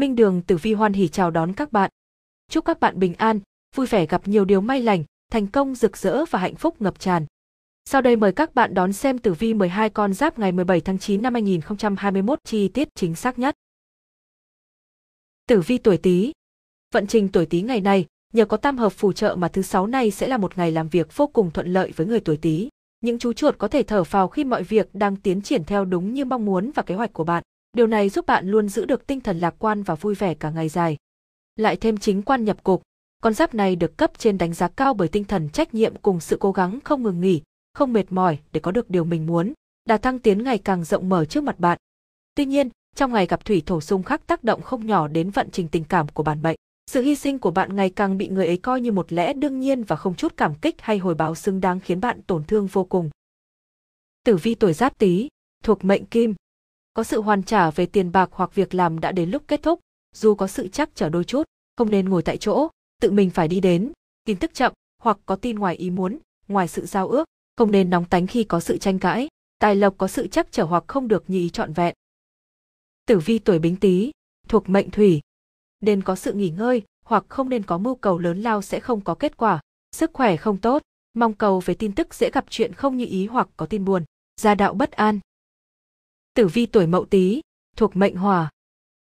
Minh Đường Tử Vi hoan hỉ chào đón các bạn. Chúc các bạn bình an, vui vẻ gặp nhiều điều may lành, thành công rực rỡ và hạnh phúc ngập tràn. Sau đây mời các bạn đón xem tử vi 12 con giáp ngày 17 tháng 9 năm 2021 chi tiết chính xác nhất. Tử vi tuổi Tý. Vận trình tuổi Tý ngày này, nhờ có tam hợp phù trợ mà thứ sáu này sẽ là một ngày làm việc vô cùng thuận lợi với người tuổi Tý. Những chú chuột có thể thở phào khi mọi việc đang tiến triển theo đúng như mong muốn và kế hoạch của bạn. Điều này giúp bạn luôn giữ được tinh thần lạc quan và vui vẻ cả ngày dài. Lại thêm chính quan nhập cục, con giáp này được cấp trên đánh giá cao bởi tinh thần trách nhiệm cùng sự cố gắng không ngừng nghỉ, không mệt mỏi để có được điều mình muốn, đà thăng tiến ngày càng rộng mở trước mặt bạn. Tuy nhiên, trong ngày gặp thủy thổ xung khắc tác động không nhỏ đến vận trình tình cảm của bạn mệnh. Sự hy sinh của bạn ngày càng bị người ấy coi như một lẽ đương nhiên và không chút cảm kích hay hồi báo xứng đáng khiến bạn tổn thương vô cùng. Tử vi tuổi giáp tý, thuộc mệnh kim, có sự hoàn trả về tiền bạc hoặc việc làm đã đến lúc kết thúc, dù có sự chắc trở đôi chút, không nên ngồi tại chỗ, tự mình phải đi đến, tin tức chậm hoặc có tin ngoài ý muốn, ngoài sự giao ước, không nên nóng tánh khi có sự tranh cãi, tài lộc có sự chắc trở hoặc không được như ý trọn vẹn. Tử vi tuổi Bính Tý, thuộc mệnh thủy, nên có sự nghỉ ngơi hoặc không nên có mưu cầu lớn lao sẽ không có kết quả, sức khỏe không tốt, mong cầu về tin tức dễ gặp chuyện không như ý hoặc có tin buồn, gia đạo bất an, Tử vi tuổi Mậu Tý, thuộc mệnh Hỏa,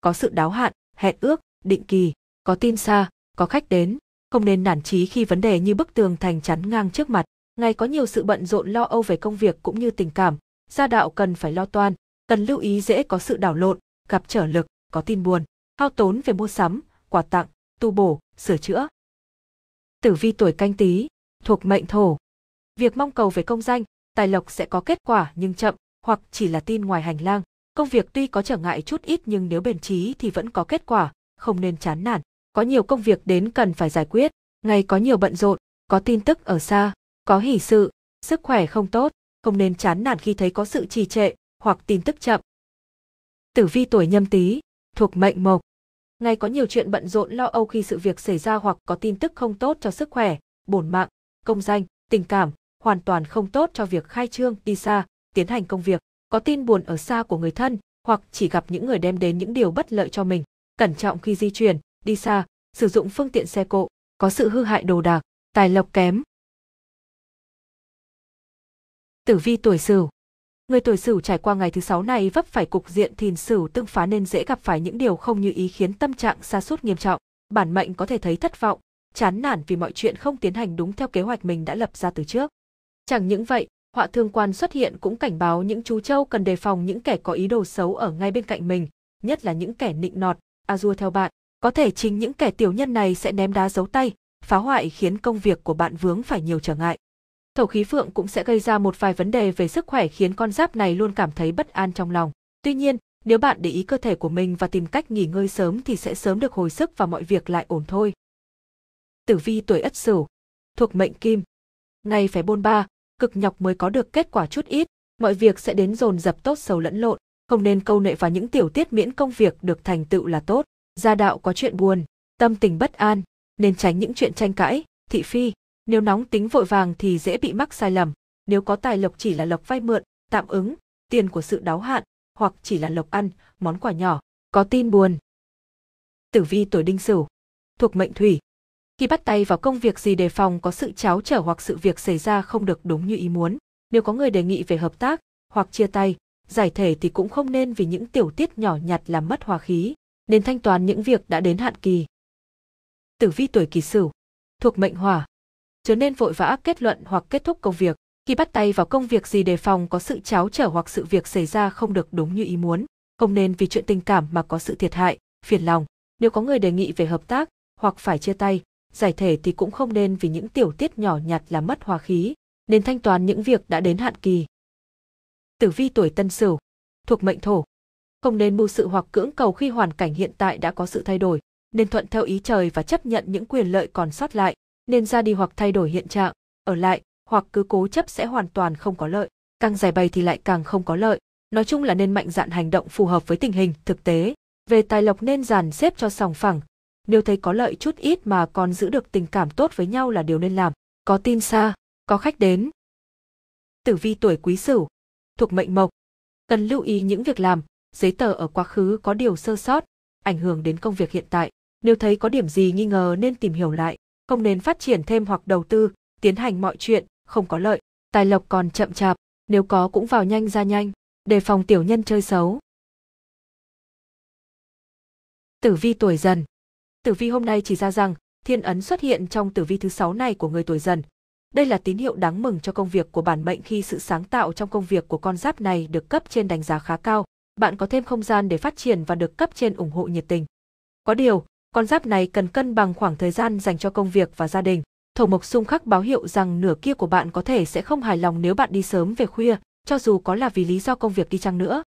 có sự đáo hạn, hẹn ước, định kỳ, có tin xa, có khách đến, không nên nản chí khi vấn đề như bức tường thành chắn ngang trước mặt, ngày có nhiều sự bận rộn lo âu về công việc cũng như tình cảm, gia đạo cần phải lo toan, cần lưu ý dễ có sự đảo lộn, gặp trở lực, có tin buồn, hao tốn về mua sắm, quà tặng, tu bổ, sửa chữa. Tử vi tuổi canh Tý thuộc mệnh thổ. Việc mong cầu về công danh, tài lộc sẽ có kết quả nhưng chậm, hoặc chỉ là tin ngoài hành lang. Công việc tuy có trở ngại chút ít nhưng nếu bền trí thì vẫn có kết quả, không nên chán nản. Có nhiều công việc đến cần phải giải quyết, ngày có nhiều bận rộn, có tin tức ở xa, có hỷ sự, sức khỏe không tốt, không nên chán nản khi thấy có sự trì trệ hoặc tin tức chậm. Tử vi tuổi nhâm tý, thuộc mệnh mộc. Ngày có nhiều chuyện bận rộn lo âu khi sự việc xảy ra hoặc có tin tức không tốt cho sức khỏe, bổn mạng, công danh, tình cảm, hoàn toàn không tốt cho việc khai trương đi xa, tiến hành công việc, có tin buồn ở xa của người thân, hoặc chỉ gặp những người đem đến những điều bất lợi cho mình. Cẩn trọng khi di chuyển, đi xa, sử dụng phương tiện xe cộ, có sự hư hại đồ đạc, tài lộc kém. Tử vi tuổi Sửu Người tuổi Sửu trải qua ngày thứ sáu này vấp phải cục diện thìn Sửu tương phá nên dễ gặp phải những điều không như ý khiến tâm trạng sa sút nghiêm trọng, bản mệnh có thể thấy thất vọng, chán nản vì mọi chuyện không tiến hành đúng theo kế hoạch mình đã lập ra từ trước. Chẳng những vậy, họa thương quan xuất hiện cũng cảnh báo những chú trâu cần đề phòng những kẻ có ý đồ xấu ở ngay bên cạnh mình, nhất là những kẻ nịnh nọt, a dua theo bạn. Có thể chính những kẻ tiểu nhân này sẽ ném đá giấu tay, phá hoại khiến công việc của bạn vướng phải nhiều trở ngại. Thổ khí phượng cũng sẽ gây ra một vài vấn đề về sức khỏe khiến con giáp này luôn cảm thấy bất an trong lòng. Tuy nhiên, nếu bạn để ý cơ thể của mình và tìm cách nghỉ ngơi sớm thì sẽ sớm được hồi sức và mọi việc lại ổn thôi. Tử vi tuổi Ất Sửu, thuộc mệnh Kim. Ngày phải bôn ba, cực nhọc mới có được kết quả chút ít, mọi việc sẽ đến dồn dập tốt xấu lẫn lộn, không nên câu nệ vào những tiểu tiết miễn công việc được thành tựu là tốt. Gia đạo có chuyện buồn, tâm tình bất an, nên tránh những chuyện tranh cãi, thị phi, nếu nóng tính vội vàng thì dễ bị mắc sai lầm, nếu có tài lộc chỉ là lộc vay mượn, tạm ứng, tiền của sự đáo hạn, hoặc chỉ là lộc ăn, món quà nhỏ, có tin buồn. Tử vi tuổi đinh sửu, thuộc mệnh thủy, khi bắt tay vào công việc gì đề phòng có sự cháo trở hoặc sự việc xảy ra không được đúng như ý muốn. Nếu có người đề nghị về hợp tác hoặc chia tay, giải thể thì cũng không nên vì những tiểu tiết nhỏ nhặt làm mất hòa khí, nên thanh toán những việc đã đến hạn kỳ. Tử vi tuổi kỷ sửu, thuộc mệnh hỏa. Chớ nên vội vã kết luận hoặc kết thúc công việc. Khi bắt tay vào công việc gì đề phòng có sự cháo trở hoặc sự việc xảy ra không được đúng như ý muốn, không nên vì chuyện tình cảm mà có sự thiệt hại, phiền lòng. Nếu có người đề nghị về hợp tác hoặc phải chia tay, giải thể thì cũng không nên vì những tiểu tiết nhỏ nhặt là mất hòa khí, nên thanh toán những việc đã đến hạn kỳ. Tử vi tuổi Tân Sửu, thuộc mệnh Thổ, không nên mưu sự hoặc cưỡng cầu khi hoàn cảnh hiện tại đã có sự thay đổi, nên thuận theo ý trời và chấp nhận những quyền lợi còn sót lại, nên ra đi hoặc thay đổi hiện trạng, ở lại hoặc cứ cố chấp sẽ hoàn toàn không có lợi, càng giải bày thì lại càng không có lợi. Nói chung là nên mạnh dạn hành động phù hợp với tình hình thực tế. Về tài lộc nên dàn xếp cho sòng phẳng, nếu thấy có lợi chút ít mà còn giữ được tình cảm tốt với nhau là điều nên làm, có tin xa, có khách đến. Tử vi tuổi quý sửu, thuộc mệnh mộc, cần lưu ý những việc làm, giấy tờ ở quá khứ có điều sơ sót, ảnh hưởng đến công việc hiện tại. Nếu thấy có điểm gì nghi ngờ nên tìm hiểu lại, không nên phát triển thêm hoặc đầu tư, tiến hành mọi chuyện, không có lợi. Tài lộc còn chậm chạp, nếu có cũng vào nhanh ra nhanh, đề phòng tiểu nhân chơi xấu. Tử vi tuổi dần, Tử vi hôm nay chỉ ra rằng, thiên ấn xuất hiện trong tử vi thứ 6 này của người tuổi dần. Đây là tín hiệu đáng mừng cho công việc của bản mệnh khi sự sáng tạo trong công việc của con giáp này được cấp trên đánh giá khá cao, bạn có thêm không gian để phát triển và được cấp trên ủng hộ nhiệt tình. Có điều, con giáp này cần cân bằng khoảng thời gian dành cho công việc và gia đình. Thổ mộc xung khắc báo hiệu rằng nửa kia của bạn có thể sẽ không hài lòng nếu bạn đi sớm về khuya, cho dù có là vì lý do công việc đi chăng nữa.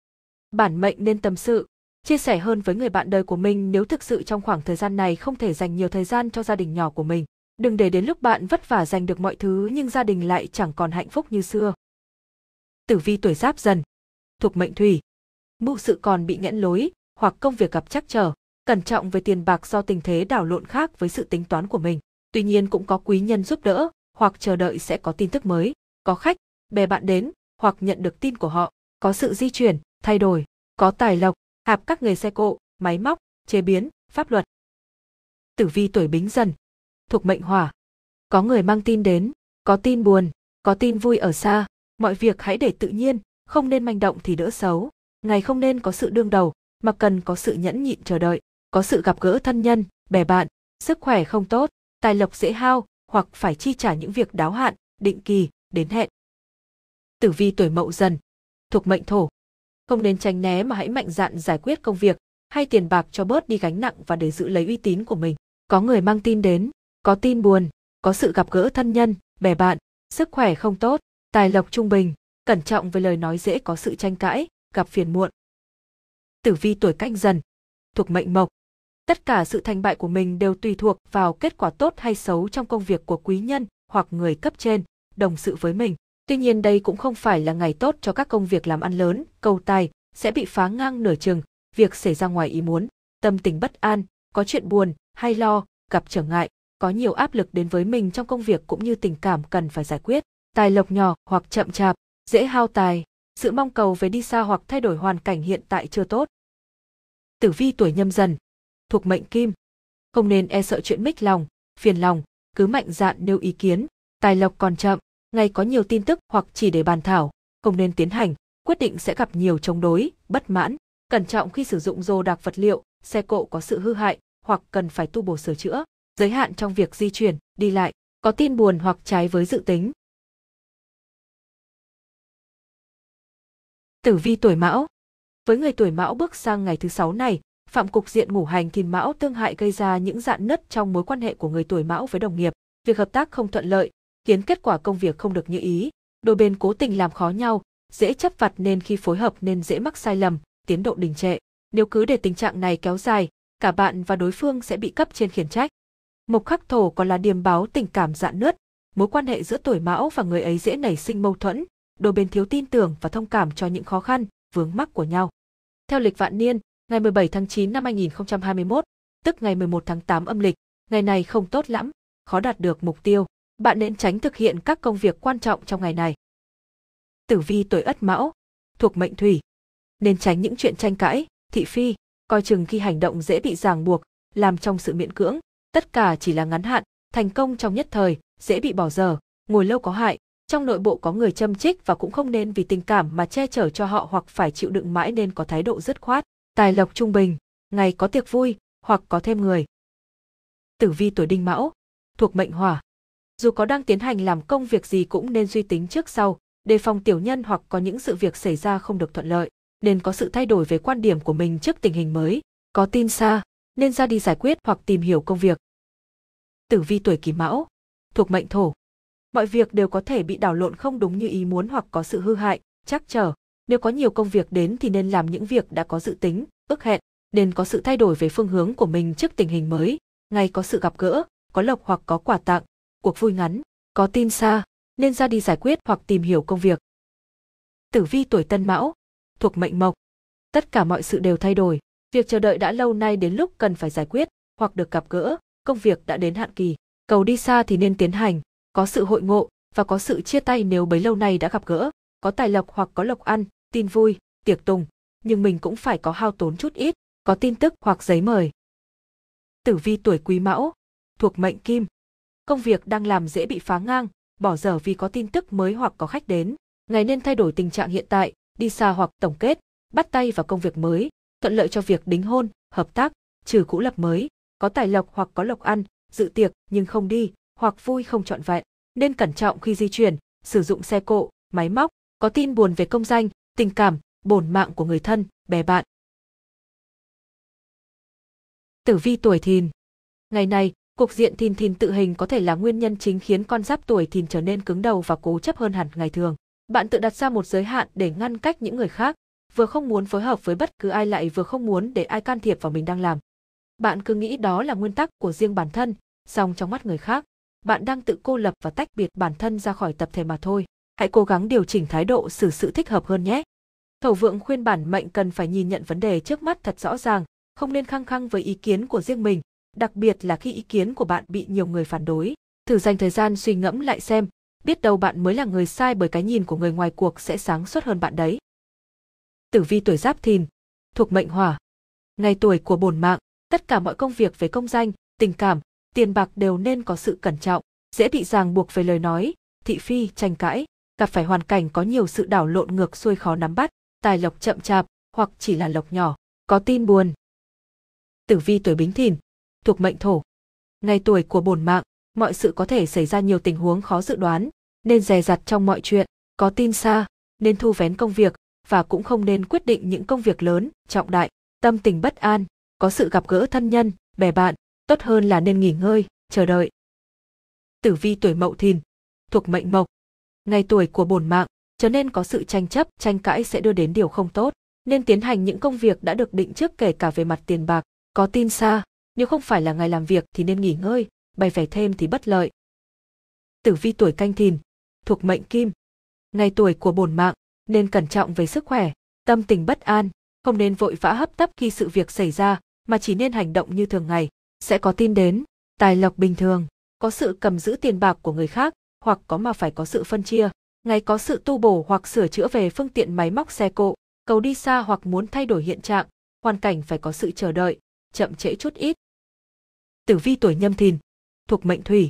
Bản mệnh nên tâm sự, chia sẻ hơn với người bạn đời của mình nếu thực sự trong khoảng thời gian này không thể dành nhiều thời gian cho gia đình nhỏ của mình. Đừng để đến lúc bạn vất vả giành được mọi thứ nhưng gia đình lại chẳng còn hạnh phúc như xưa. Tử vi tuổi giáp dần, thuộc mệnh thủy, mưu sự còn bị nghẽn lối hoặc công việc gặp trắc trở, cẩn trọng với tiền bạc do tình thế đảo lộn khác với sự tính toán của mình. Tuy nhiên cũng có quý nhân giúp đỡ hoặc chờ đợi sẽ có tin tức mới, có khách, bè bạn đến hoặc nhận được tin của họ, có sự di chuyển, thay đổi, có tài lộc, hạp các nghề xe cộ, máy móc, chế biến, pháp luật. Tử vi tuổi bính dần, thuộc mệnh hỏa. Có người mang tin đến, có tin buồn, có tin vui ở xa, mọi việc hãy để tự nhiên, không nên manh động thì đỡ xấu. Ngày không nên có sự đương đầu, mà cần có sự nhẫn nhịn chờ đợi, có sự gặp gỡ thân nhân, bè bạn, sức khỏe không tốt, tài lộc dễ hao hoặc phải chi trả những việc đáo hạn, định kỳ, đến hẹn. Tử vi tuổi mậu dần, thuộc mệnh thổ, không nên tránh né mà hãy mạnh dạn giải quyết công việc hay tiền bạc cho bớt đi gánh nặng và để giữ lấy uy tín của mình. Có người mang tin đến, có tin buồn, có sự gặp gỡ thân nhân, bè bạn, sức khỏe không tốt, tài lộc trung bình, cẩn trọng với lời nói dễ có sự tranh cãi, gặp phiền muộn. Tử vi tuổi canh dần, thuộc mệnh mộc. Tất cả sự thành bại của mình đều tùy thuộc vào kết quả tốt hay xấu trong công việc của quý nhân hoặc người cấp trên, đồng sự với mình. Tuy nhiên đây cũng không phải là ngày tốt cho các công việc làm ăn lớn, cầu tài sẽ bị phá ngang nửa chừng, việc xảy ra ngoài ý muốn, tâm tình bất an, có chuyện buồn hay lo, gặp trở ngại, có nhiều áp lực đến với mình trong công việc cũng như tình cảm cần phải giải quyết, tài lộc nhỏ hoặc chậm chạp, dễ hao tài, sự mong cầu về đi xa hoặc thay đổi hoàn cảnh hiện tại chưa tốt. Tử vi tuổi nhâm dần, thuộc mệnh kim, không nên e sợ chuyện mích lòng, phiền lòng, cứ mạnh dạn nêu ý kiến, tài lộc còn chậm, ngày có nhiều tin tức hoặc chỉ để bàn thảo, không nên tiến hành, quyết định sẽ gặp nhiều chống đối, bất mãn, cẩn trọng khi sử dụng đồ đạc vật liệu, xe cộ có sự hư hại hoặc cần phải tu bổ sửa chữa, giới hạn trong việc di chuyển, đi lại, có tin buồn hoặc trái với dự tính. Tử vi tuổi Mão Với người tuổi Mão bước sang ngày thứ sáu này, phạm cục diện ngũ hành kim Mão tương hại gây ra những dạn nứt trong mối quan hệ của người tuổi Mão với đồng nghiệp, việc hợp tác không thuận lợi, khiến kết quả công việc không được như ý. Đôi bên cố tình làm khó nhau, dễ chấp vặt nên khi phối hợp nên dễ mắc sai lầm, tiến độ đình trệ. Nếu cứ để tình trạng này kéo dài, cả bạn và đối phương sẽ bị cấp trên khiển trách. Mộc khắc thổ còn là điềm báo tình cảm dạn nứt, mối quan hệ giữa tuổi mão và người ấy dễ nảy sinh mâu thuẫn, đôi bên thiếu tin tưởng và thông cảm cho những khó khăn, vướng mắc của nhau. Theo lịch vạn niên, ngày 17 tháng 9 năm 2021, tức ngày 11 tháng 8 âm lịch, ngày này không tốt lắm, khó đạt được mục tiêu bạn nên tránh thực hiện các công việc quan trọng trong ngày này. Tử vi tuổi Ất Mão, thuộc mệnh Thủy, nên tránh những chuyện tranh cãi, thị phi, coi chừng khi hành động dễ bị ràng buộc, làm trong sự miễn cưỡng, tất cả chỉ là ngắn hạn, thành công trong nhất thời, dễ bị bỏ dở, ngồi lâu có hại, trong nội bộ có người châm trích và cũng không nên vì tình cảm mà che chở cho họ hoặc phải chịu đựng mãi nên có thái độ dứt khoát, tài lộc trung bình, ngày có tiệc vui, hoặc có thêm người. Tử vi tuổi Đinh Mão, thuộc mệnh Hỏa, dù có đang tiến hành làm công việc gì cũng nên suy tính trước sau, đề phòng tiểu nhân hoặc có những sự việc xảy ra không được thuận lợi, nên có sự thay đổi về quan điểm của mình trước tình hình mới, có tin xa, nên ra đi giải quyết hoặc tìm hiểu công việc. Tử vi tuổi kỷ mão, thuộc mệnh thổ. Mọi việc đều có thể bị đảo lộn không đúng như ý muốn hoặc có sự hư hại, chắc trở. Nếu có nhiều công việc đến thì nên làm những việc đã có dự tính, ước hẹn, nên có sự thay đổi về phương hướng của mình trước tình hình mới, Ngày có sự gặp gỡ, có lộc hoặc có quà tặng, cuộc vui ngắn, có tin xa, nên ra đi giải quyết hoặc tìm hiểu công việc. Tử vi tuổi Tân Mão, thuộc mệnh Mộc. Tất cả mọi sự đều thay đổi, việc chờ đợi đã lâu nay đến lúc cần phải giải quyết hoặc được gặp gỡ, công việc đã đến hạn kỳ, cầu đi xa thì nên tiến hành, có sự hội ngộ và có sự chia tay nếu bấy lâu nay đã gặp gỡ, có tài lộc hoặc có lộc ăn, tin vui, tiệc tùng, nhưng mình cũng phải có hao tốn chút ít, có tin tức hoặc giấy mời. Tử vi tuổi Quý Mão, thuộc mệnh Kim công việc đang làm dễ bị phá ngang, bỏ dở vì có tin tức mới hoặc có khách đến. Ngài nên thay đổi tình trạng hiện tại, đi xa hoặc tổng kết, bắt tay vào công việc mới, thuận lợi cho việc đính hôn, hợp tác, trừ cũ lập mới, có tài lộc hoặc có lộc ăn, dự tiệc nhưng không đi, hoặc vui không trọn vẹn. Nên cẩn trọng khi di chuyển, sử dụng xe cộ, máy móc, có tin buồn về công danh, tình cảm, bổn mạng của người thân, bè bạn. Tử vi tuổi thìn Ngày này, Cục diện Thìn Thìn tự hình có thể là nguyên nhân chính khiến con giáp tuổi Thìn trở nên cứng đầu và cố chấp hơn hẳn ngày thường. Bạn tự đặt ra một giới hạn để ngăn cách những người khác, vừa không muốn phối hợp với bất cứ ai lại vừa không muốn để ai can thiệp vào mình đang làm. Bạn cứ nghĩ đó là nguyên tắc của riêng bản thân, song trong mắt người khác, bạn đang tự cô lập và tách biệt bản thân ra khỏi tập thể mà thôi. Hãy cố gắng điều chỉnh thái độ xử sự thích hợp hơn nhé. Thổ vượng khuyên bản mệnh cần phải nhìn nhận vấn đề trước mắt thật rõ ràng, không nên khăng khăng với ý kiến của riêng mình, đặc biệt là khi ý kiến của bạn bị nhiều người phản đối. Thử dành thời gian suy ngẫm lại xem, biết đâu bạn mới là người sai bởi cái nhìn của người ngoài cuộc sẽ sáng suốt hơn bạn đấy. Tử vi tuổi Giáp Thìn, thuộc mệnh Hỏa. Ngày tuổi của bổn mạng, tất cả mọi công việc về công danh, tình cảm, tiền bạc đều nên có sự cẩn trọng, dễ bị ràng buộc về lời nói, thị phi, tranh cãi, gặp phải hoàn cảnh có nhiều sự đảo lộn ngược xuôi khó nắm bắt, tài lộc chậm chạp hoặc chỉ là lộc nhỏ, có tin buồn. Tử vi tuổi Bính Thìn, thuộc mệnh thổ. Ngày tuổi của bổn mạng, mọi sự có thể xảy ra nhiều tình huống khó dự đoán, nên dè dặt trong mọi chuyện, có tin xa, nên thu vén công việc và cũng không nên quyết định những công việc lớn, trọng đại, tâm tình bất an, có sự gặp gỡ thân nhân, bè bạn, tốt hơn là nên nghỉ ngơi, chờ đợi. Tử vi tuổi Mậu Thìn, thuộc mệnh Mộc. Ngày tuổi của bổn mạng, trở nên có sự tranh chấp, tranh cãi sẽ đưa đến điều không tốt, nên tiến hành những công việc đã được định trước kể cả về mặt tiền bạc, có tin xa, nếu không phải là ngày làm việc thì nên nghỉ ngơi, bày vẽ thêm thì bất lợi. Tử vi tuổi canh thìn, thuộc mệnh kim. Ngày tuổi của bổn mạng, nên cẩn trọng về sức khỏe, tâm tình bất an, không nên vội vã hấp tấp khi sự việc xảy ra, mà chỉ nên hành động như thường ngày, sẽ có tin đến, tài lộc bình thường, có sự cầm giữ tiền bạc của người khác, hoặc có mà phải có sự phân chia, ngày có sự tu bổ hoặc sửa chữa về phương tiện máy móc xe cộ, cầu đi xa hoặc muốn thay đổi hiện trạng, hoàn cảnh phải có sự chờ đợi, chậm trễ chút ít, tử vi tuổi nhâm thìn, thuộc mệnh thủy.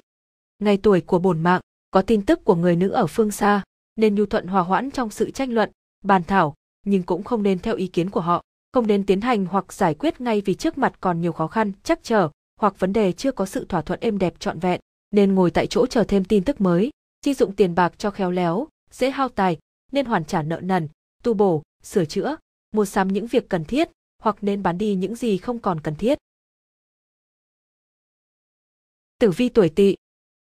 Ngày tuổi của bổn mạng, có tin tức của người nữ ở phương xa, nên nhu thuận hòa hoãn trong sự tranh luận, bàn thảo, nhưng cũng không nên theo ý kiến của họ, không nên tiến hành hoặc giải quyết ngay vì trước mặt còn nhiều khó khăn, chắc trở, hoặc vấn đề chưa có sự thỏa thuận êm đẹp trọn vẹn, nên ngồi tại chỗ chờ thêm tin tức mới, chi dụng tiền bạc cho khéo léo, dễ hao tài, nên hoàn trả nợ nần, tu bổ, sửa chữa, mua sắm những việc cần thiết, hoặc nên bán đi những gì không còn cần thiết. Tử vi tuổi tỵ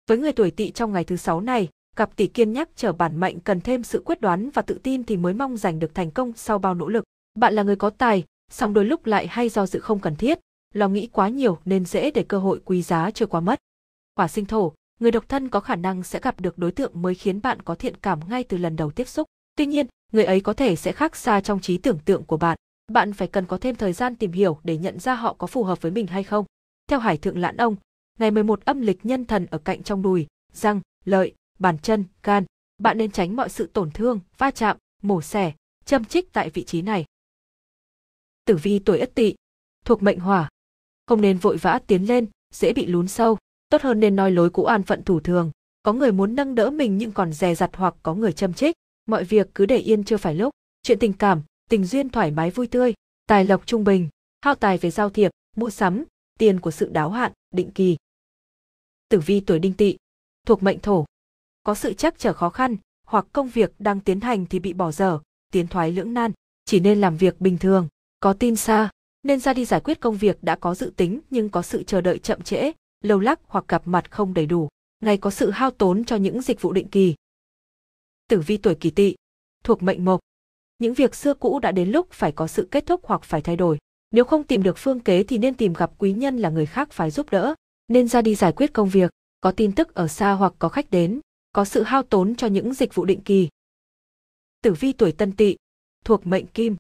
Với người tuổi tỵ trong ngày thứ sáu này, gặp tỷ kiên nhắc trở bản mệnh cần thêm sự quyết đoán và tự tin thì mới mong giành được thành công sau bao nỗ lực. Bạn là người có tài, song đôi lúc lại hay do dự không cần thiết, lo nghĩ quá nhiều nên dễ để cơ hội quý giá trôi qua mất. Quả sinh thổ, người độc thân có khả năng sẽ gặp được đối tượng mới khiến bạn có thiện cảm ngay từ lần đầu tiếp xúc. Tuy nhiên, người ấy có thể sẽ khác xa trong trí tưởng tượng của bạn. Bạn phải cần có thêm thời gian tìm hiểu để nhận ra họ có phù hợp với mình hay không. Theo Hải Thượng Lãn Ông, ngày 11 âm lịch nhân thần ở cạnh trong đùi, răng, lợi, bàn chân, gan. Bạn nên tránh mọi sự tổn thương, va chạm, mổ xẻ, châm chích tại vị trí này. Tử vi tuổi Ất Tỵ, thuộc mệnh Hỏa, không nên vội vã tiến lên, dễ bị lún sâu, tốt hơn nên nói lối cũ an phận thủ thường, có người muốn nâng đỡ mình nhưng còn dè dặt hoặc có người châm chích, mọi việc cứ để yên chưa phải lúc, chuyện tình cảm, tình duyên thoải mái vui tươi, tài lộc trung bình, hao tài về giao thiệp, mua sắm, tiền của sự đáo hạn, định kỳ, tử vi tuổi đinh tỵ, thuộc mệnh thổ. Có sự chắc trở khó khăn, hoặc công việc đang tiến hành thì bị bỏ dở, tiến thoái lưỡng nan, chỉ nên làm việc bình thường, có tin xa, nên ra đi giải quyết công việc đã có dự tính nhưng có sự chờ đợi chậm trễ, lâu lắc hoặc gặp mặt không đầy đủ, ngày có sự hao tốn cho những dịch vụ định kỳ. Tử vi tuổi kỷ tỵ, thuộc mệnh mộc. Những việc xưa cũ đã đến lúc phải có sự kết thúc hoặc phải thay đổi. Nếu không tìm được phương kế thì nên tìm gặp quý nhân là người khác phải giúp đỡ, nên ra đi giải quyết công việc, có tin tức ở xa hoặc có khách đến, có sự hao tốn cho những dịch vụ định kỳ. Tử vi tuổi tân tỵ, thuộc mệnh kim,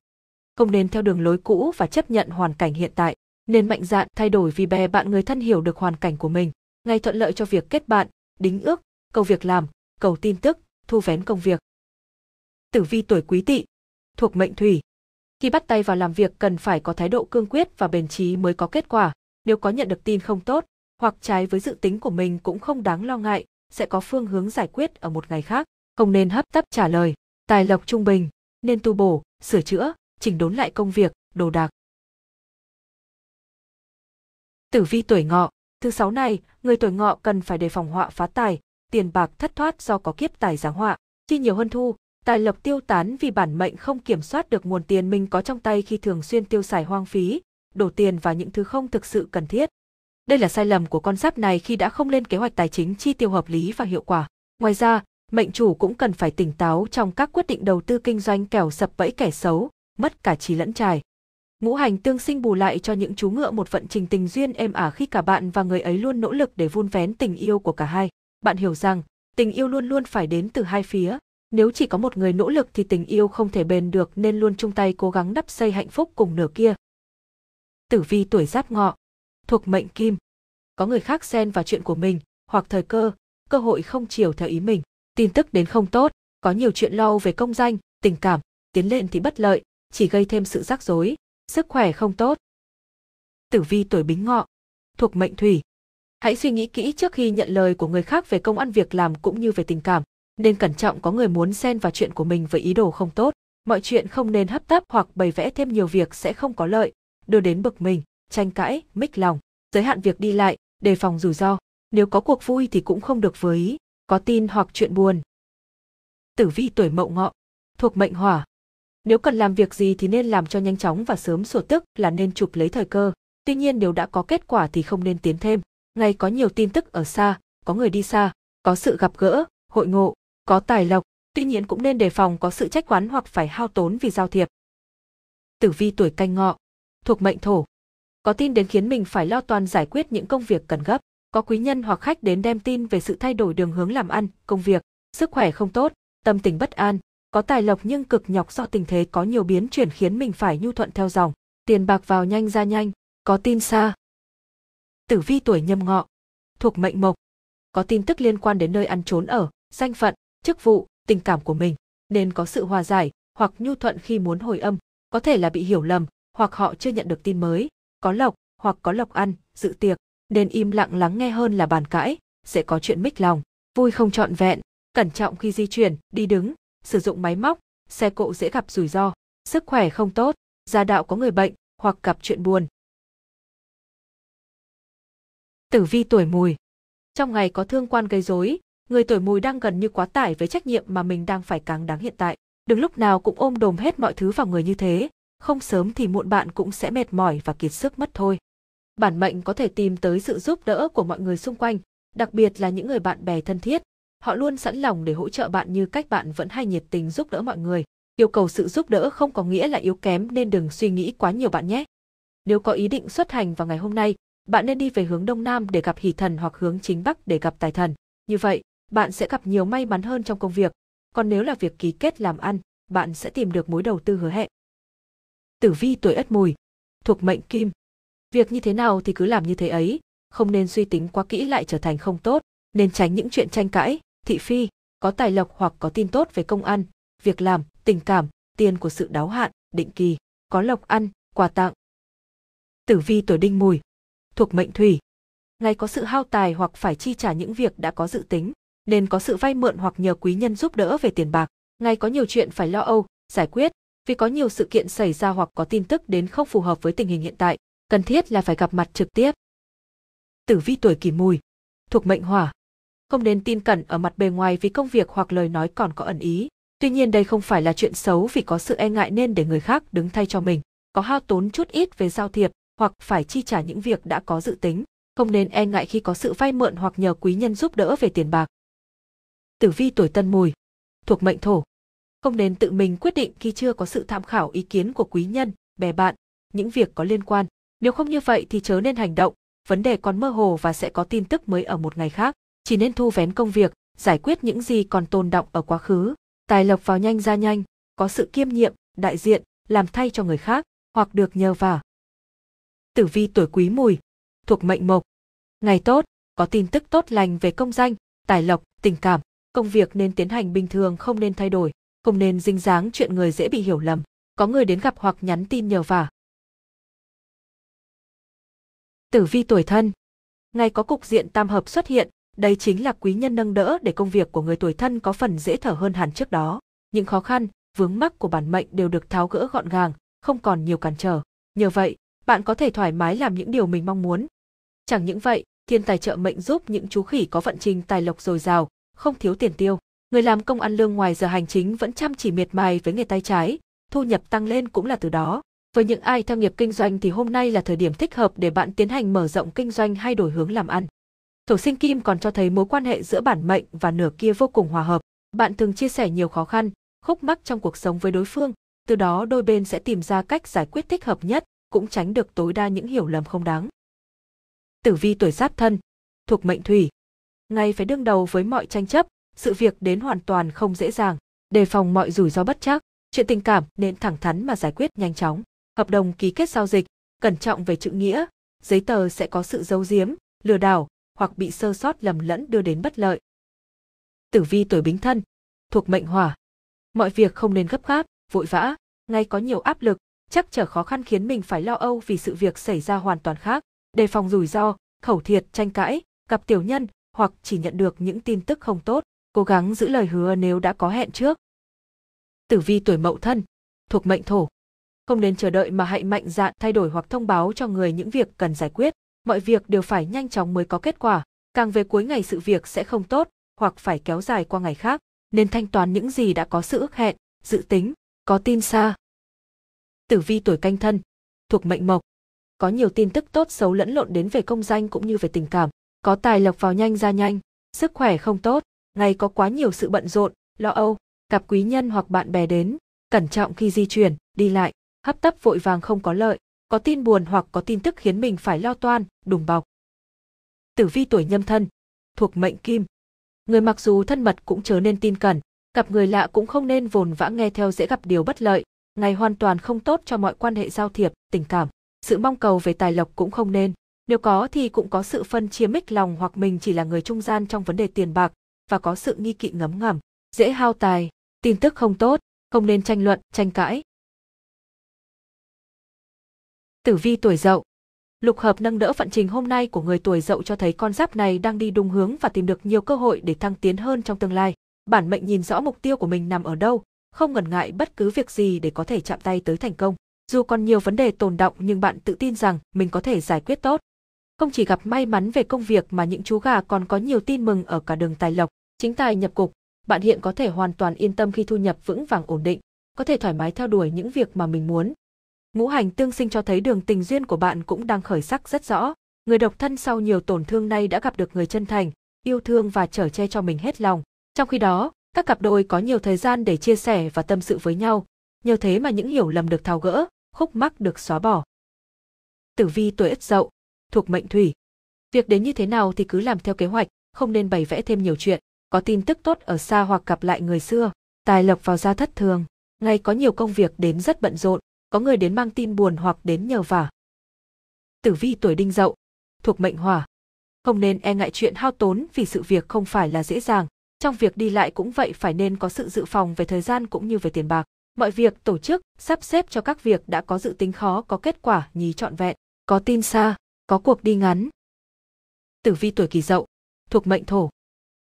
không nên theo đường lối cũ và chấp nhận hoàn cảnh hiện tại, nên mạnh dạn thay đổi vì bè bạn người thân hiểu được hoàn cảnh của mình, ngay thuận lợi cho việc kết bạn, đính ước, cầu việc làm, cầu tin tức, thu vén công việc. Tử vi tuổi quý tỵ, thuộc mệnh thủy. Khi bắt tay vào làm việc cần phải có thái độ cương quyết và bền trí mới có kết quả, nếu có nhận được tin không tốt, hoặc trái với dự tính của mình cũng không đáng lo ngại, sẽ có phương hướng giải quyết ở một ngày khác, không nên hấp tấp trả lời. Tài lộc trung bình, nên tu bổ, sửa chữa, chỉnh đốn lại công việc, đồ đạc. Tử vi tuổi ngọ, thứ sáu này, người tuổi ngọ cần phải đề phòng họa phá tài, tiền bạc thất thoát do có kiếp tài giáng họa, chi nhiều hơn thu, tài lộc tiêu tán vì bản mệnh không kiểm soát được nguồn tiền mình có trong tay khi thường xuyên tiêu xài hoang phí, đổ tiền vào những thứ không thực sự cần thiết, đây là sai lầm của con giáp này khi đã không lên kế hoạch tài chính chi tiêu hợp lý và hiệu quả. Ngoài ra, mệnh chủ cũng cần phải tỉnh táo trong các quyết định đầu tư kinh doanh kẻo sập bẫy kẻ xấu, mất cả trí lẫn trải. Ngũ hành tương sinh bù lại cho những chú ngựa một vận trình tình duyên êm ả khi cả bạn và người ấy luôn nỗ lực để vun vén tình yêu của cả hai. Bạn hiểu rằng, tình yêu luôn luôn phải đến từ hai phía. Nếu chỉ có một người nỗ lực thì tình yêu không thể bền được nên luôn chung tay cố gắng đắp xây hạnh phúc cùng nửa kia. Tử vi tuổi giáp ngọ thuộc mệnh kim. Có người khác xen vào chuyện của mình, hoặc thời cơ, cơ hội không chiều theo ý mình, tin tức đến không tốt, có nhiều chuyện lo về công danh, tình cảm, tiến lên thì bất lợi, chỉ gây thêm sự rắc rối, sức khỏe không tốt. Tử vi tuổi bính ngọ, thuộc mệnh thủy. Hãy suy nghĩ kỹ trước khi nhận lời của người khác về công ăn việc làm cũng như về tình cảm, nên cẩn trọng có người muốn xen vào chuyện của mình với ý đồ không tốt. Mọi chuyện không nên hấp tấp hoặc bày vẽ thêm nhiều việc sẽ không có lợi, đưa đến bực mình, tranh cãi, mích lòng, giới hạn việc đi lại, đề phòng rủi ro, nếu có cuộc vui thì cũng không được với, có tin hoặc chuyện buồn. Tử vi tuổi mậu ngọ, thuộc mệnh hỏa. Nếu cần làm việc gì thì nên làm cho nhanh chóng và sớm sổ tức là nên chụp lấy thời cơ, tuy nhiên nếu đã có kết quả thì không nên tiến thêm. Ngày có nhiều tin tức ở xa, có người đi xa, có sự gặp gỡ, hội ngộ, có tài lộc, tuy nhiên cũng nên đề phòng có sự trách oán hoặc phải hao tốn vì giao thiệp. Tử vi tuổi canh ngọ, thuộc mệnh thổ, có tin đến khiến mình phải lo toàn giải quyết những công việc cần gấp. Có quý nhân hoặc khách đến đem tin về sự thay đổi đường hướng làm ăn, công việc, sức khỏe không tốt, tâm tình bất an, có tài lộc nhưng cực nhọc do tình thế có nhiều biến chuyển khiến mình phải nhu thuận theo dòng, tiền bạc vào nhanh ra nhanh, có tin xa. Tử vi tuổi nhâm ngọ, thuộc mệnh mộc, có tin tức liên quan đến nơi ăn trốn ở, danh phận, chức vụ, tình cảm của mình, nên có sự hòa giải hoặc nhu thuận khi muốn hồi âm, có thể là bị hiểu lầm hoặc họ chưa nhận được tin mới, có lộc, hoặc có lộc ăn, dự tiệc, nên im lặng lắng nghe hơn là bàn cãi, sẽ có chuyện mích lòng, vui không trọn vẹn, cẩn trọng khi di chuyển, đi đứng, sử dụng máy móc, xe cộ dễ gặp rủi ro, sức khỏe không tốt, gia đạo có người bệnh hoặc gặp chuyện buồn. Tử vi tuổi mùi Trong ngày có thương quan gây rối, người tuổi mùi đang gần như quá tải với trách nhiệm mà mình đang phải càng đáng hiện tại. Đừng lúc nào cũng ôm đồm hết mọi thứ vào người như thế, không sớm thì muộn bạn cũng sẽ mệt mỏi và kiệt sức mất thôi. Bản mệnh có thể tìm tới sự giúp đỡ của mọi người xung quanh, đặc biệt là những người bạn bè thân thiết. Họ luôn sẵn lòng để hỗ trợ bạn như cách bạn vẫn hay nhiệt tình giúp đỡ mọi người. Yêu cầu sự giúp đỡ không có nghĩa là yếu kém nên đừng suy nghĩ quá nhiều bạn nhé. Nếu có ý định xuất hành vào ngày hôm nay, bạn nên đi về hướng đông nam để gặp hỷ thần hoặc hướng chính bắc để gặp tài thần. Như vậy, bạn sẽ gặp nhiều may mắn hơn trong công việc. Còn nếu là việc ký kết làm ăn, bạn sẽ tìm được mối đầu tư hứa hẹn tử vi tuổi ất mùi, thuộc mệnh kim. Việc như thế nào thì cứ làm như thế ấy, không nên suy tính quá kỹ lại trở thành không tốt, nên tránh những chuyện tranh cãi, thị phi, có tài lộc hoặc có tin tốt về công ăn, việc làm, tình cảm, tiền của sự đáo hạn, định kỳ, có lộc ăn, quà tặng. Tử vi tuổi đinh mùi, thuộc mệnh thủy. Ngày có sự hao tài hoặc phải chi trả những việc đã có dự tính, nên có sự vay mượn hoặc nhờ quý nhân giúp đỡ về tiền bạc. Ngày có nhiều chuyện phải lo âu, giải quyết, vì có nhiều sự kiện xảy ra hoặc có tin tức đến không phù hợp với tình hình hiện tại, cần thiết là phải gặp mặt trực tiếp. Tử vi tuổi kỷ mùi, thuộc mệnh hỏa. Không nên tin cẩn ở mặt bề ngoài vì công việc hoặc lời nói còn có ẩn ý. Tuy nhiên đây không phải là chuyện xấu vì có sự e ngại nên để người khác đứng thay cho mình, có hao tốn chút ít về giao thiệp hoặc phải chi trả những việc đã có dự tính, không nên e ngại khi có sự vay mượn hoặc nhờ quý nhân giúp đỡ về tiền bạc. Tử vi tuổi tân mùi, thuộc mệnh thổ không nên tự mình quyết định khi chưa có sự tham khảo ý kiến của quý nhân, bè bạn, những việc có liên quan. Nếu không như vậy thì chớ nên hành động, vấn đề còn mơ hồ và sẽ có tin tức mới ở một ngày khác. Chỉ nên thu vén công việc, giải quyết những gì còn tồn động ở quá khứ. Tài lộc vào nhanh ra nhanh, có sự kiêm nhiệm, đại diện, làm thay cho người khác, hoặc được nhờ vả. Tử vi tuổi quý mùi, thuộc mệnh mộc. Ngày tốt, có tin tức tốt lành về công danh, tài lộc, tình cảm, công việc nên tiến hành bình thường không nên thay đổi không nên dinh dáng chuyện người dễ bị hiểu lầm, có người đến gặp hoặc nhắn tin nhờ vả. Tử vi tuổi thân Ngay có cục diện tam hợp xuất hiện, đây chính là quý nhân nâng đỡ để công việc của người tuổi thân có phần dễ thở hơn hẳn trước đó. Những khó khăn, vướng mắc của bản mệnh đều được tháo gỡ gọn gàng, không còn nhiều cản trở. Nhờ vậy, bạn có thể thoải mái làm những điều mình mong muốn. Chẳng những vậy, thiên tài trợ mệnh giúp những chú khỉ có vận trình tài lộc dồi dào, không thiếu tiền tiêu. Người làm công ăn lương ngoài giờ hành chính vẫn chăm chỉ miệt mài với nghề tay trái, thu nhập tăng lên cũng là từ đó. Với những ai theo nghiệp kinh doanh thì hôm nay là thời điểm thích hợp để bạn tiến hành mở rộng kinh doanh hay đổi hướng làm ăn. Thổ sinh kim còn cho thấy mối quan hệ giữa bản mệnh và nửa kia vô cùng hòa hợp. Bạn thường chia sẻ nhiều khó khăn, khúc mắc trong cuộc sống với đối phương, từ đó đôi bên sẽ tìm ra cách giải quyết thích hợp nhất, cũng tránh được tối đa những hiểu lầm không đáng. Tử vi tuổi giáp thân, thuộc mệnh thủy. Ngày phải đương đầu với mọi tranh chấp, sự việc đến hoàn toàn không dễ dàng, đề phòng mọi rủi ro bất chắc, chuyện tình cảm nên thẳng thắn mà giải quyết nhanh chóng. Hợp đồng ký kết giao dịch, cẩn trọng về chữ nghĩa, giấy tờ sẽ có sự giấu giếm, lừa đảo hoặc bị sơ sót lầm lẫn đưa đến bất lợi. Tử vi tuổi Bính Thân, thuộc mệnh Hỏa. Mọi việc không nên gấp gáp, vội vã, ngay có nhiều áp lực, chắc trở khó khăn khiến mình phải lo âu vì sự việc xảy ra hoàn toàn khác, đề phòng rủi ro, khẩu thiệt tranh cãi, gặp tiểu nhân hoặc chỉ nhận được những tin tức không tốt cố gắng giữ lời hứa nếu đã có hẹn trước. Tử vi tuổi mậu thân, thuộc mệnh thổ. Không nên chờ đợi mà hãy mạnh dạn thay đổi hoặc thông báo cho người những việc cần giải quyết, mọi việc đều phải nhanh chóng mới có kết quả, càng về cuối ngày sự việc sẽ không tốt hoặc phải kéo dài qua ngày khác, nên thanh toán những gì đã có sự ước hẹn, dự tính, có tin xa. Tử vi tuổi canh thân, thuộc mệnh mộc. Có nhiều tin tức tốt xấu lẫn lộn đến về công danh cũng như về tình cảm, có tài lộc vào nhanh ra nhanh, sức khỏe không tốt, ngày có quá nhiều sự bận rộn, lo âu, gặp quý nhân hoặc bạn bè đến, cẩn trọng khi di chuyển, đi lại, hấp tấp vội vàng không có lợi, có tin buồn hoặc có tin tức khiến mình phải lo toan, đùng bọc. Tử vi tuổi nhâm thân, thuộc mệnh kim. Người mặc dù thân mật cũng chớ nên tin cẩn, gặp người lạ cũng không nên vồn vã nghe theo dễ gặp điều bất lợi, ngày hoàn toàn không tốt cho mọi quan hệ giao thiệp, tình cảm, sự mong cầu về tài lộc cũng không nên. Nếu có thì cũng có sự phân chia mích lòng hoặc mình chỉ là người trung gian trong vấn đề tiền bạc, và có sự nghi kỵ ngấm ngầm, dễ hao tài, tin tức không tốt, không nên tranh luận, tranh cãi. Tử vi tuổi dậu Lục hợp nâng đỡ vận trình hôm nay của người tuổi dậu cho thấy con giáp này đang đi đúng hướng và tìm được nhiều cơ hội để thăng tiến hơn trong tương lai. Bản mệnh nhìn rõ mục tiêu của mình nằm ở đâu, không ngần ngại bất cứ việc gì để có thể chạm tay tới thành công. Dù còn nhiều vấn đề tồn động nhưng bạn tự tin rằng mình có thể giải quyết tốt. Không chỉ gặp may mắn về công việc mà những chú gà còn có nhiều tin mừng ở cả đường tài lộc, chính tài nhập cục, bạn hiện có thể hoàn toàn yên tâm khi thu nhập vững vàng ổn định, có thể thoải mái theo đuổi những việc mà mình muốn. Ngũ hành tương sinh cho thấy đường tình duyên của bạn cũng đang khởi sắc rất rõ. Người độc thân sau nhiều tổn thương nay đã gặp được người chân thành, yêu thương và trở che cho mình hết lòng. Trong khi đó, các cặp đôi có nhiều thời gian để chia sẻ và tâm sự với nhau. Nhờ thế mà những hiểu lầm được tháo gỡ, khúc mắc được xóa bỏ. Tử vi tuổi Ất Dậu thuộc mệnh thủy. Việc đến như thế nào thì cứ làm theo kế hoạch, không nên bày vẽ thêm nhiều chuyện, có tin tức tốt ở xa hoặc gặp lại người xưa, tài lộc vào gia thất thường, ngay có nhiều công việc đến rất bận rộn, có người đến mang tin buồn hoặc đến nhờ vả. Tử vi tuổi đinh dậu, thuộc mệnh hỏa. Không nên e ngại chuyện hao tốn vì sự việc không phải là dễ dàng, trong việc đi lại cũng vậy phải nên có sự dự phòng về thời gian cũng như về tiền bạc. Mọi việc tổ chức, sắp xếp cho các việc đã có dự tính khó có kết quả nhí trọn vẹn, có tin xa, có cuộc đi ngắn. Tử vi tuổi kỳ dậu, thuộc mệnh thổ.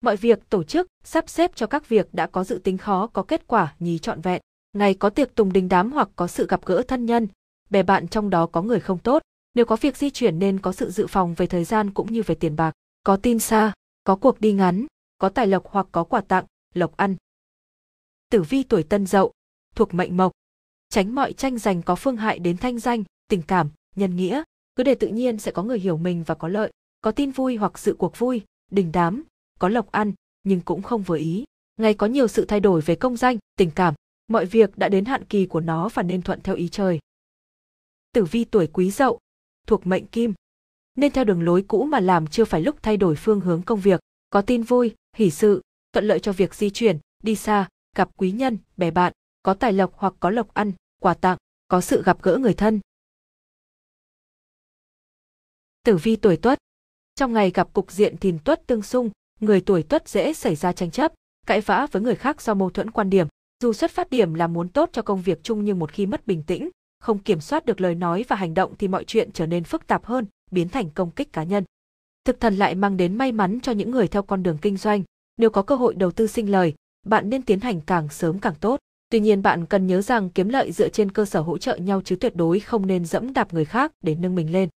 Mọi việc tổ chức, sắp xếp cho các việc đã có dự tính khó có kết quả nhí trọn vẹn. Ngày có tiệc tùng đình đám hoặc có sự gặp gỡ thân nhân, bè bạn trong đó có người không tốt, nếu có việc di chuyển nên có sự dự phòng về thời gian cũng như về tiền bạc, có tin xa, có cuộc đi ngắn, có tài lộc hoặc có quà tặng, lộc ăn. Tử vi tuổi tân dậu, thuộc mệnh mộc. Tránh mọi tranh giành có phương hại đến thanh danh, tình cảm, nhân nghĩa, cứ để tự nhiên sẽ có người hiểu mình và có lợi, có tin vui hoặc sự cuộc vui, đình đám, có lộc ăn, nhưng cũng không vừa ý. Ngày có nhiều sự thay đổi về công danh, tình cảm, mọi việc đã đến hạn kỳ của nó và nên thuận theo ý trời. Tử vi tuổi quý dậu, thuộc mệnh kim. Nên theo đường lối cũ mà làm chưa phải lúc thay đổi phương hướng công việc, có tin vui, hỷ sự, thuận lợi cho việc di chuyển, đi xa, gặp quý nhân, bè bạn, có tài lộc hoặc có lộc ăn, quà tặng, có sự gặp gỡ người thân, tử vi tuổi tuất trong ngày gặp cục diện thìn tuất tương xung người tuổi tuất dễ xảy ra tranh chấp cãi vã với người khác do mâu thuẫn quan điểm dù xuất phát điểm là muốn tốt cho công việc chung nhưng một khi mất bình tĩnh không kiểm soát được lời nói và hành động thì mọi chuyện trở nên phức tạp hơn biến thành công kích cá nhân thực thần lại mang đến may mắn cho những người theo con đường kinh doanh nếu có cơ hội đầu tư sinh lời bạn nên tiến hành càng sớm càng tốt Tuy nhiên bạn cần nhớ rằng kiếm lợi dựa trên cơ sở hỗ trợ nhau chứ tuyệt đối không nên dẫm đạp người khác để nâng mình lên.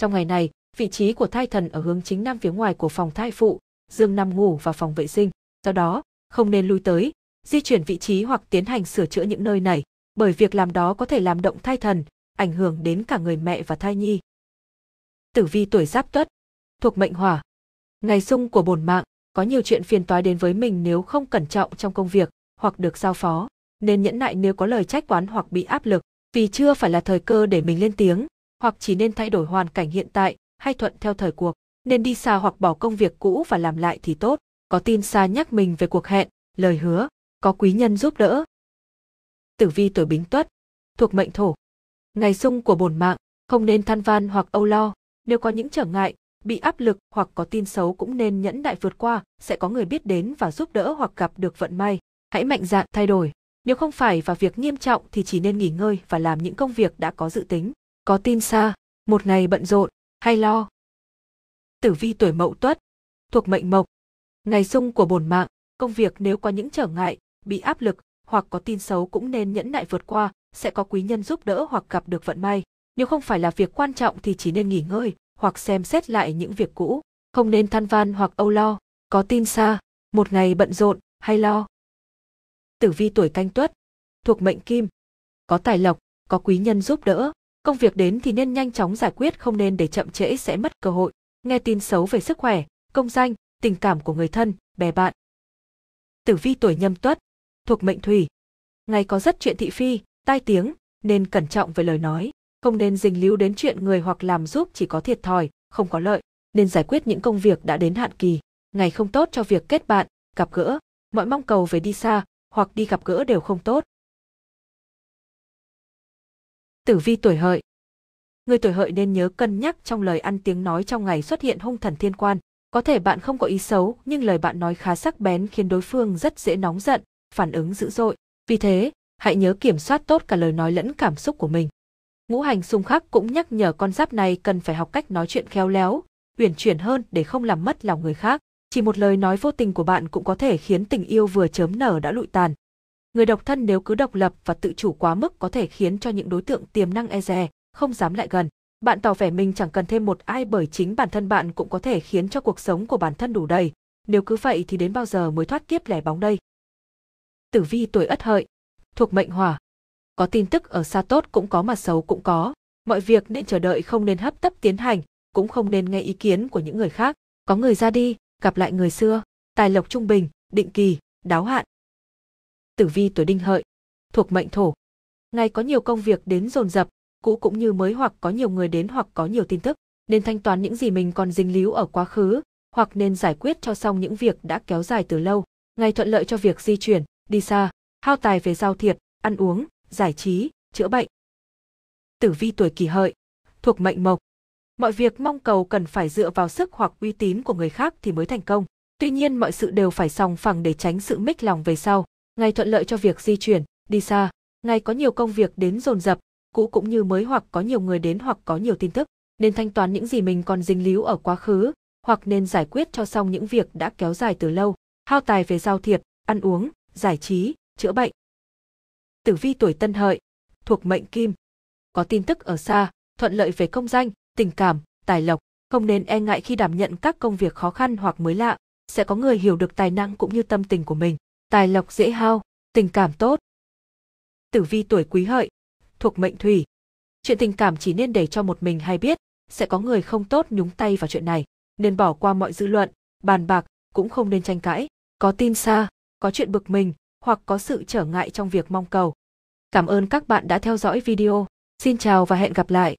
Trong ngày này, vị trí của thai thần ở hướng chính nam phía ngoài của phòng thai phụ, dương nằm ngủ và phòng vệ sinh. Do đó, không nên lui tới, di chuyển vị trí hoặc tiến hành sửa chữa những nơi này, bởi việc làm đó có thể làm động thai thần, ảnh hưởng đến cả người mẹ và thai nhi. Tử vi tuổi giáp tuất, thuộc mệnh hỏa. Ngày xung của bổn mạng, có nhiều chuyện phiền toái đến với mình nếu không cẩn trọng trong công việc hoặc được giao phó, nên nhẫn nại nếu có lời trách oán hoặc bị áp lực, vì chưa phải là thời cơ để mình lên tiếng, hoặc chỉ nên thay đổi hoàn cảnh hiện tại hay thuận theo thời cuộc, nên đi xa hoặc bỏ công việc cũ và làm lại thì tốt, có tin xa nhắc mình về cuộc hẹn, lời hứa, có quý nhân giúp đỡ. Tử vi tuổi Bính Tuất, thuộc mệnh Thổ. Ngày sung của bổn mạng, không nên than van hoặc âu lo, nếu có những trở ngại, bị áp lực hoặc có tin xấu cũng nên nhẫn đại vượt qua, sẽ có người biết đến và giúp đỡ hoặc gặp được vận may. Hãy mạnh dạn thay đổi. Nếu không phải vào việc nghiêm trọng thì chỉ nên nghỉ ngơi và làm những công việc đã có dự tính có tin xa một ngày bận rộn hay lo tử vi tuổi mậu tuất thuộc mệnh mộc ngày sung của bổn mạng công việc nếu có những trở ngại bị áp lực hoặc có tin xấu cũng nên nhẫn nại vượt qua sẽ có quý nhân giúp đỡ hoặc gặp được vận may nếu không phải là việc quan trọng thì chỉ nên nghỉ ngơi hoặc xem xét lại những việc cũ không nên than van hoặc âu lo có tin xa một ngày bận rộn hay lo tử vi tuổi canh tuất thuộc mệnh kim có tài lộc có quý nhân giúp đỡ Công việc đến thì nên nhanh chóng giải quyết không nên để chậm trễ sẽ mất cơ hội. Nghe tin xấu về sức khỏe, công danh, tình cảm của người thân, bè bạn. Tử vi tuổi nhâm tuất, thuộc mệnh thủy. Ngày có rất chuyện thị phi, tai tiếng, nên cẩn trọng với lời nói, không nên dính líu đến chuyện người hoặc làm giúp chỉ có thiệt thòi, không có lợi, nên giải quyết những công việc đã đến hạn kỳ. Ngày không tốt cho việc kết bạn, gặp gỡ, mọi mong cầu về đi xa hoặc đi gặp gỡ đều không tốt, Tử vi tuổi hợi. Người tuổi hợi nên nhớ cân nhắc trong lời ăn tiếng nói trong ngày xuất hiện hung thần thiên quan, có thể bạn không có ý xấu nhưng lời bạn nói khá sắc bén khiến đối phương rất dễ nóng giận, phản ứng dữ dội. Vì thế, hãy nhớ kiểm soát tốt cả lời nói lẫn cảm xúc của mình. Ngũ hành xung khắc cũng nhắc nhở con giáp này cần phải học cách nói chuyện khéo léo, uyển chuyển hơn để không làm mất lòng người khác. Chỉ một lời nói vô tình của bạn cũng có thể khiến tình yêu vừa chớm nở đã lụi tàn, Người độc thân nếu cứ độc lập và tự chủ quá mức có thể khiến cho những đối tượng tiềm năng e dè, không dám lại gần. Bạn tỏ vẻ mình chẳng cần thêm một ai bởi chính bản thân bạn cũng có thể khiến cho cuộc sống của bản thân đủ đầy. Nếu cứ vậy thì đến bao giờ mới thoát kiếp lẻ bóng đây? Tử vi tuổi ất hợi, thuộc mệnh hỏa. Có tin tức ở xa tốt cũng có mà xấu cũng có. Mọi việc nên chờ đợi không nên hấp tấp tiến hành, cũng không nên nghe ý kiến của những người khác. Có người ra đi, gặp lại người xưa. Tài lộc trung bình, định kỳ, đáo hạn, tử vi tuổi đinh hợi, thuộc mệnh thổ. Ngày có nhiều công việc đến dồn dập, cũ cũng như mới hoặc có nhiều người đến hoặc có nhiều tin tức, nên thanh toán những gì mình còn dính líu ở quá khứ, hoặc nên giải quyết cho xong những việc đã kéo dài từ lâu. Ngày thuận lợi cho việc di chuyển, đi xa, hao tài về giao thiệp, ăn uống, giải trí, chữa bệnh. Tử vi tuổi kỷ hợi, thuộc mệnh mộc. Mọi việc mong cầu cần phải dựa vào sức hoặc uy tín của người khác thì mới thành công. Tuy nhiên mọi sự đều phải sòng phẳng để tránh sự mích lòng về sau ngày thuận lợi cho việc di chuyển, đi xa, ngày có nhiều công việc đến dồn dập, cũ cũng như mới hoặc có nhiều người đến hoặc có nhiều tin tức, nên thanh toán những gì mình còn dính líu ở quá khứ, hoặc nên giải quyết cho xong những việc đã kéo dài từ lâu, hao tài về giao thiệp, ăn uống, giải trí, chữa bệnh. Tử vi tuổi Tân Hợi, thuộc mệnh Kim. Có tin tức ở xa, thuận lợi về công danh, tình cảm, tài lộc, không nên e ngại khi đảm nhận các công việc khó khăn hoặc mới lạ, sẽ có người hiểu được tài năng cũng như tâm tình của mình tài lộc dễ hao, tình cảm tốt. Tử vi tuổi quý hợi, thuộc mệnh thủy. Chuyện tình cảm chỉ nên để cho một mình hay biết, sẽ có người không tốt nhúng tay vào chuyện này, nên bỏ qua mọi dư luận, bàn bạc, cũng không nên tranh cãi, có tin xa, có chuyện bực mình, hoặc có sự trở ngại trong việc mong cầu. Cảm ơn các bạn đã theo dõi video. Xin chào và hẹn gặp lại.